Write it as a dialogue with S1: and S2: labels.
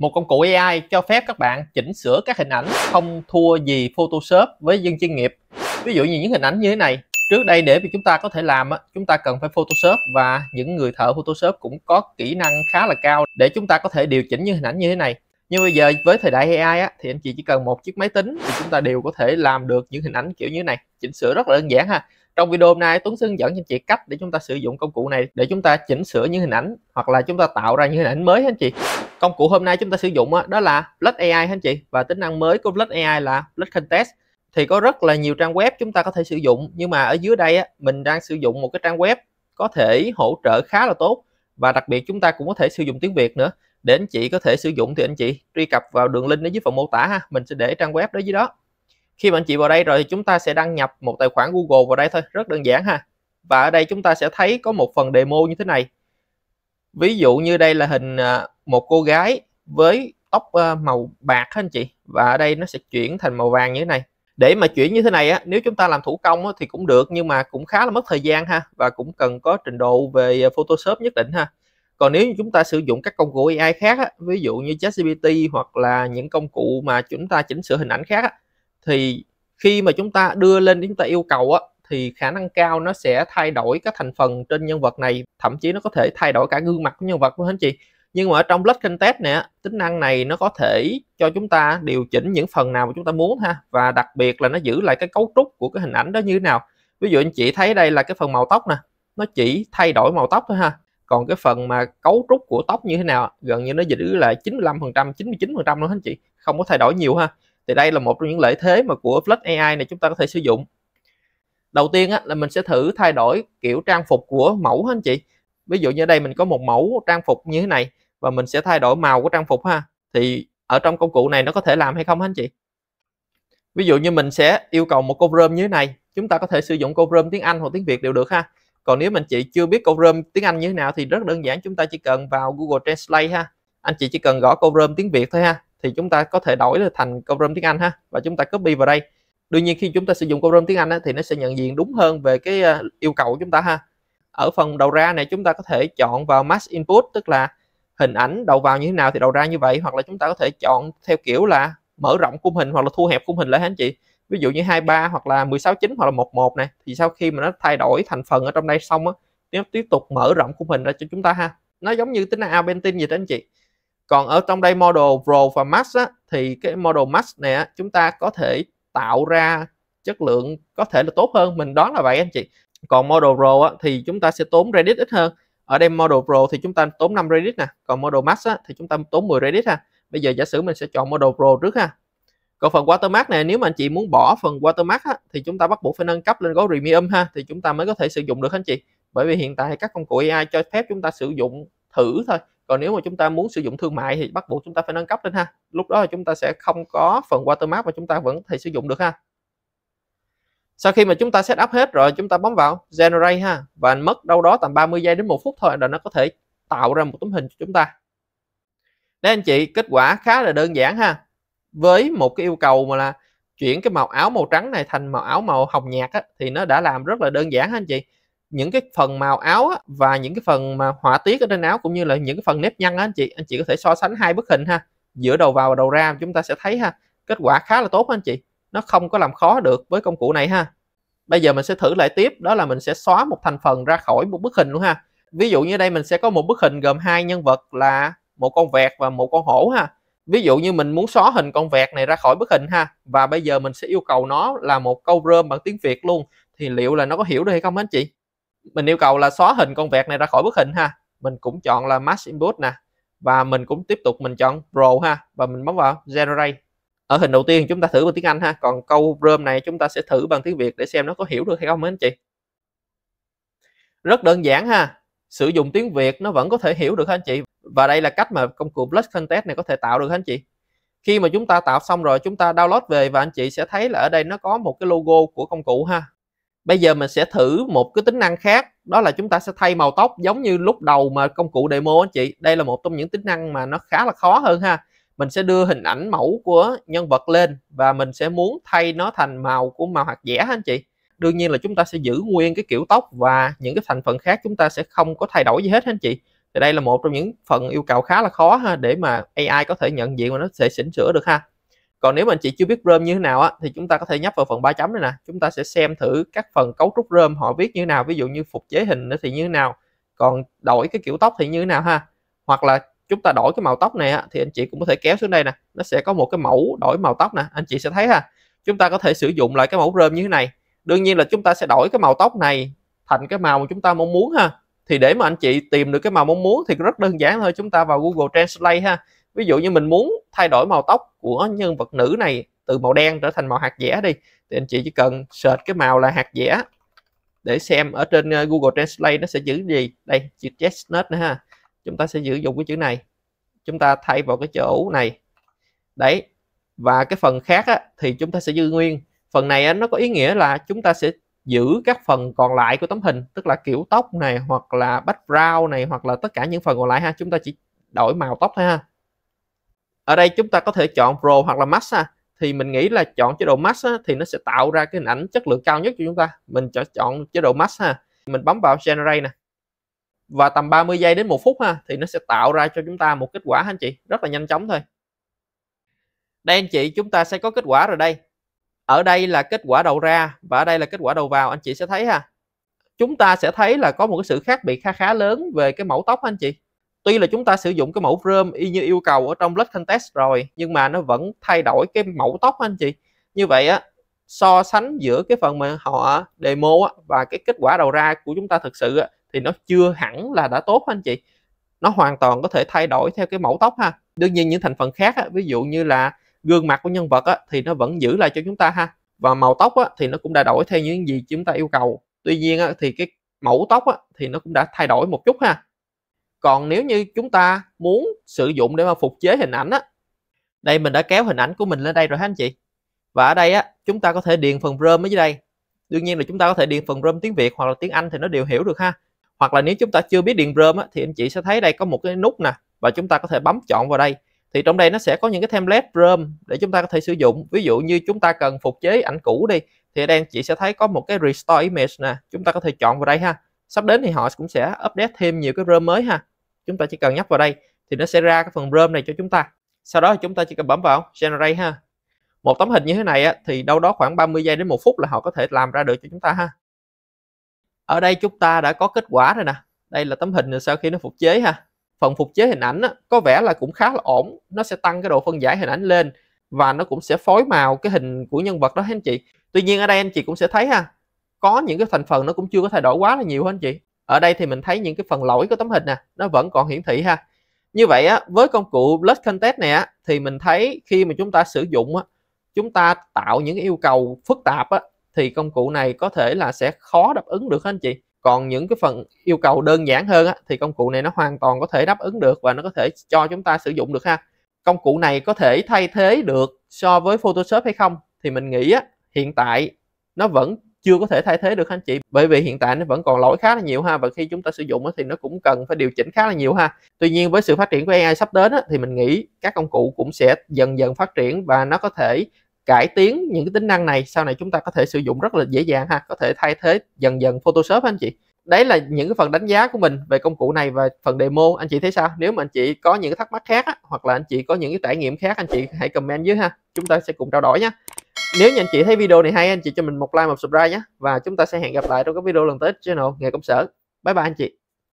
S1: một công cụ AI cho phép các bạn chỉnh sửa các hình ảnh không thua gì Photoshop với dân chuyên nghiệp. Ví dụ như những hình ảnh như thế này, trước đây để việc chúng ta có thể làm chúng ta cần phải Photoshop và những người thợ Photoshop cũng có kỹ năng khá là cao để chúng ta có thể điều chỉnh những hình ảnh như thế này. Nhưng bây giờ với thời đại AI thì anh chị chỉ cần một chiếc máy tính thì chúng ta đều có thể làm được những hình ảnh kiểu như thế này, chỉnh sửa rất là đơn giản ha. Trong video hôm nay Tuấn sơn dẫn cho anh chị cách để chúng ta sử dụng công cụ này để chúng ta chỉnh sửa những hình ảnh hoặc là chúng ta tạo ra những hình ảnh mới anh chị công cụ hôm nay chúng ta sử dụng đó, đó là Plus AI anh chị và tính năng mới của Plus AI là Plus Contest thì có rất là nhiều trang web chúng ta có thể sử dụng nhưng mà ở dưới đây á, mình đang sử dụng một cái trang web có thể hỗ trợ khá là tốt và đặc biệt chúng ta cũng có thể sử dụng tiếng Việt nữa để anh chị có thể sử dụng thì anh chị truy cập vào đường link ở dưới phần mô tả ha mình sẽ để trang web đó dưới đó khi mà anh chị vào đây rồi thì chúng ta sẽ đăng nhập một tài khoản Google vào đây thôi rất đơn giản ha và ở đây chúng ta sẽ thấy có một phần demo như thế này ví dụ như đây là hình à, một cô gái với tóc ờ, màu bạc anh chị và ở đây nó sẽ chuyển thành màu vàng như thế này để mà chuyển như thế này á nếu chúng ta làm thủ công thì cũng được nhưng mà cũng khá là mất thời gian ha và cũng cần có trình độ về ờ, Photoshop nhất định ha còn nếu chúng ta sử dụng các công cụ AI khác á, ví dụ như ChatGPT hoặc là những công cụ mà chúng ta chỉnh sửa hình ảnh khác á, thì khi mà chúng ta đưa lên chúng ta yêu cầu á, thì khả năng cao nó sẽ thay đổi các thành phần trên nhân vật này thậm chí nó có thể thay đổi cả gương mặt của nhân vật luôn anh chị nhưng mà ở trong block content nè tính năng này nó có thể cho chúng ta điều chỉnh những phần nào mà chúng ta muốn ha và đặc biệt là nó giữ lại cái cấu trúc của cái hình ảnh đó như thế nào ví dụ anh chị thấy đây là cái phần màu tóc nè nó chỉ thay đổi màu tóc thôi ha còn cái phần mà cấu trúc của tóc như thế nào gần như nó giữ lại 95 phần trăm 99 phần trăm luôn anh chị không có thay đổi nhiều ha thì đây là một trong những lợi thế mà của Flash AI này chúng ta có thể sử dụng đầu tiên á, là mình sẽ thử thay đổi kiểu trang phục của mẫu anh chị ví dụ như đây mình có một mẫu trang phục như thế này và mình sẽ thay đổi màu của trang phục ha thì ở trong công cụ này nó có thể làm hay không hả anh chị ví dụ như mình sẽ yêu cầu một câu rơm như thế này chúng ta có thể sử dụng câu rơm tiếng Anh hoặc tiếng Việt đều được ha còn nếu mình chị chưa biết câu rơm tiếng Anh như thế nào thì rất đơn giản chúng ta chỉ cần vào Google Translate ha anh chị chỉ cần gõ câu rơm tiếng Việt thôi ha thì chúng ta có thể đổi thành câu rơm tiếng Anh ha và chúng ta copy vào đây đương nhiên khi chúng ta sử dụng câu rơm tiếng Anh thì nó sẽ nhận diện đúng hơn về cái ờ, yêu cầu của chúng ta ha ở phần đầu ra này chúng ta có thể chọn vào max input tức là hình ảnh đầu vào như thế nào thì đầu ra như vậy hoặc là chúng ta có thể chọn theo kiểu là mở rộng khung hình hoặc là thu hẹp khung hình lại anh chị ví dụ như 23 hoặc là 16 9 hoặc là 11 này thì sau khi mà nó thay đổi thành phần ở trong đây xong á nó tiếp tục mở rộng khung hình ra cho chúng ta ha nó giống như tính Alpentin vậy đó anh chị còn ở trong đây model Pro và Max á, thì cái model Max này á, chúng ta có thể tạo ra chất lượng có thể là tốt hơn mình đoán là vậy anh chị còn model pro á, thì chúng ta sẽ tốn Redis ít hơn ở đây model pro thì chúng ta tốn 5 Redis nè còn model max á, thì chúng ta tốn 10 Redis ha bây giờ giả sử mình sẽ chọn model pro trước ha còn phần watermark này nếu mà anh chị muốn bỏ phần watermark á, thì chúng ta bắt buộc phải nâng cấp lên gói premium ha thì chúng ta mới có thể sử dụng được anh chị bởi vì hiện tại các công cụ AI cho phép chúng ta sử dụng thử thôi còn nếu mà chúng ta muốn sử dụng thương mại thì bắt buộc chúng ta phải nâng cấp lên ha lúc đó chúng ta sẽ không có phần watermark mà chúng ta vẫn có thể sử dụng được ha sau khi mà chúng ta set up hết rồi chúng ta bấm vào generate ha và mất đâu đó tầm 30 giây đến một phút thôi là nó có thể tạo ra một tấm hình cho chúng ta đấy anh chị kết quả khá là đơn giản ha với một cái yêu cầu mà là chuyển cái màu áo màu trắng này thành màu áo màu hồng nhạt á, thì nó đã làm rất là đơn giản ha anh chị những cái phần màu áo á, và những cái phần mà họa tiết ở trên áo cũng như là những cái phần nếp nhăn á, anh chị anh chị có thể so sánh hai bức hình ha giữa đầu vào và đầu ra chúng ta sẽ thấy ha kết quả khá là tốt anh chị nó không có làm khó được với công cụ này ha bây giờ mình sẽ thử lại tiếp đó là mình sẽ xóa một thành phần ra khỏi một bức hình luôn ha ví dụ như đây mình sẽ có một bức hình gồm hai nhân vật là một con vẹt và một con hổ ha ví dụ như mình muốn xóa hình con vẹt này ra khỏi bức hình ha và bây giờ mình sẽ yêu cầu nó là một câu rơm bằng tiếng việt luôn thì liệu là nó có hiểu được hay không anh chị mình yêu cầu là xóa hình con vẹt này ra khỏi bức hình ha mình cũng chọn là mass input nè và mình cũng tiếp tục mình chọn pro ha và mình bấm vào generate ở hình đầu tiên chúng ta thử bằng tiếng Anh ha còn câu rơm này chúng ta sẽ thử bằng tiếng Việt để xem nó có hiểu được hay không mấy anh chị rất đơn giản ha sử dụng tiếng Việt nó vẫn có thể hiểu được ha anh chị và đây là cách mà công cụ Plus Contest này có thể tạo được anh chị khi mà chúng ta tạo xong rồi chúng ta download về và anh chị sẽ thấy là ở đây nó có một cái logo của công cụ ha bây giờ mình sẽ thử một cái tính năng khác đó là chúng ta sẽ thay màu tóc giống như lúc đầu mà công cụ demo anh chị đây là một trong những tính năng mà nó khá là khó hơn ha mình sẽ đưa hình ảnh mẫu của nhân vật lên và mình sẽ muốn thay nó thành màu của màu hạt vẽ anh chị đương nhiên là chúng ta sẽ giữ nguyên cái kiểu tóc và những cái thành phần khác chúng ta sẽ không có thay đổi gì hết anh chị thì đây là một trong những phần yêu cầu khá là khó ha để mà AI có thể nhận diện và nó sẽ chỉnh sửa được ha còn nếu mà anh chị chưa biết rơm như thế nào á thì chúng ta có thể nhấp vào phần ba chấm này nè chúng ta sẽ xem thử các phần cấu trúc rơm họ viết như thế nào ví dụ như phục chế hình nữa thì như thế nào còn đổi cái kiểu tóc thì như thế nào ha hoặc là chúng ta đổi cái màu tóc này thì anh chị cũng có thể kéo xuống đây nè nó sẽ có một cái mẫu đổi màu tóc nè anh chị sẽ thấy ha chúng ta có thể sử dụng lại cái mẫu rơm như thế này đương nhiên là chúng ta sẽ đổi cái màu tóc này thành cái màu mà chúng ta mong muốn ha thì để mà anh chị tìm được cái màu mong muốn thì rất đơn giản thôi chúng ta vào Google Translate ha ví dụ như mình muốn thay đổi màu tóc của nhân vật nữ này từ màu đen trở thành màu hạt dẻ đi thì anh chị chỉ cần search cái màu là hạt dẻ để xem ở trên ờ, Google Translate nó sẽ giữ gì đây chữ chestnut nữa ha chúng ta sẽ sử dụng cái chữ này chúng ta thay vào cái chỗ này đấy và cái phần khác á, thì chúng ta sẽ giữ nguyên phần này á, nó có ý nghĩa là chúng ta sẽ giữ các phần còn lại của tấm hình tức là kiểu tóc này hoặc là background này hoặc là tất cả những phần còn lại ha chúng ta chỉ đổi màu tóc thôi ha ở đây chúng ta có thể chọn Pro hoặc là Max ha thì mình nghĩ là chọn chế độ Max á, thì nó sẽ tạo ra cái hình ảnh chất lượng cao nhất cho chúng ta mình chọn chế độ Max ha mình bấm vào Generate nè và tầm 30 giây đến một phút ha thì nó sẽ tạo ra cho chúng ta một kết quả anh chị rất là nhanh chóng thôi đây anh chị chúng ta sẽ có kết quả rồi đây ở đây là kết quả đầu ra và ở đây là kết quả đầu vào anh chị sẽ thấy ha chúng ta sẽ thấy là có một cái sự khác biệt khá khá lớn về cái mẫu tóc anh chị tuy là chúng ta sử dụng cái mẫu rơm y như yêu cầu ở trong blood contest rồi nhưng mà nó vẫn thay đổi cái mẫu tóc anh chị như vậy á so sánh giữa cái phần mà họ demo và cái kết quả đầu ra của chúng ta thực sự á thì nó chưa hẳn là đã tốt anh chị nó hoàn toàn có thể thay đổi theo cái mẫu tóc ha đương nhiên những thành phần khác á, ví dụ như là gương mặt của nhân vật á, thì nó vẫn giữ lại cho chúng ta ha và màu tóc á, thì nó cũng đã đổi theo những gì chúng ta yêu cầu tuy nhiên á, thì cái mẫu tóc á, thì nó cũng đã thay đổi một chút ha còn nếu như chúng ta muốn sử dụng để mà phục chế hình ảnh á đây mình đã kéo hình ảnh của mình lên đây rồi ha anh chị và ở đây á chúng ta có thể điền phần rơm ở dưới đây đương nhiên là chúng ta có thể điền phần rơm tiếng việt hoặc là tiếng anh thì nó đều hiểu được ha hoặc là nếu chúng ta chưa biết điện brom á, thì anh chị sẽ thấy đây có một cái nút nè và chúng ta có thể bấm chọn vào đây thì trong đây nó sẽ có những cái template brom để chúng ta có thể sử dụng ví dụ như chúng ta cần phục chế ảnh cũ đi thì đang chị sẽ thấy có một cái restore image nè chúng ta có thể chọn vào đây ha sắp đến thì họ cũng sẽ update thêm nhiều cái brom mới ha chúng ta chỉ cần nhấp vào đây thì nó sẽ ra cái phần brom này cho chúng ta sau đó chúng ta chỉ cần bấm vào generate ha một tấm hình như thế này á, thì đâu đó khoảng 30 giây đến một phút là họ có thể làm ra được cho chúng ta ha ở đây chúng ta đã có kết quả rồi nè đây là tấm hình sau khi nó phục chế ha phần phục chế hình ảnh có vẻ là cũng khá là ổn nó sẽ tăng cái độ phân giải hình ảnh lên và nó cũng sẽ phối màu cái hình của nhân vật đó anh chị tuy nhiên ở đây anh chị cũng sẽ thấy ha có những cái thành phần nó cũng chưa có thay đổi quá là nhiều hết anh chị ở đây thì mình thấy những cái phần lỗi của tấm hình nè nó vẫn còn hiển thị ha như vậy á, với công cụ Blast Contest này á, thì mình thấy khi mà chúng ta sử dụng á, chúng ta tạo những yêu cầu phức tạp á, thì công cụ này có thể là sẽ khó đáp ứng được anh chị còn những cái phần yêu cầu đơn giản hơn á, thì công cụ này nó hoàn toàn có thể đáp ứng được và nó có thể cho chúng ta sử dụng được ha công cụ này có thể thay thế được so với Photoshop hay không thì mình nghĩ á, hiện tại nó vẫn chưa có thể thay thế được anh chị bởi vì hiện tại nó vẫn còn lỗi khá là nhiều ha và khi chúng ta sử dụng thì nó cũng cần phải điều chỉnh khá là nhiều ha tuy nhiên với sự phát triển của AI sắp đến thì mình nghĩ các công cụ cũng sẽ dần dần phát triển và nó có thể cải tiến những cái tính năng này sau này chúng ta có thể sử dụng rất là dễ dàng ha có thể thay thế dần dần Photoshop anh chị đấy là những cái phần đánh giá của mình về công cụ này và phần demo anh chị thấy sao nếu mà anh chị có những cái thắc mắc khác á, hoặc là anh chị có những cái trải nghiệm khác anh chị hãy comment dưới ha chúng ta sẽ cùng trao đổi nhé nếu như anh chị thấy video này hay anh chị cho mình một like một subscribe nhé và chúng ta sẽ hẹn gặp lại trong các video lần tới channel nghề công sở bye bye anh chị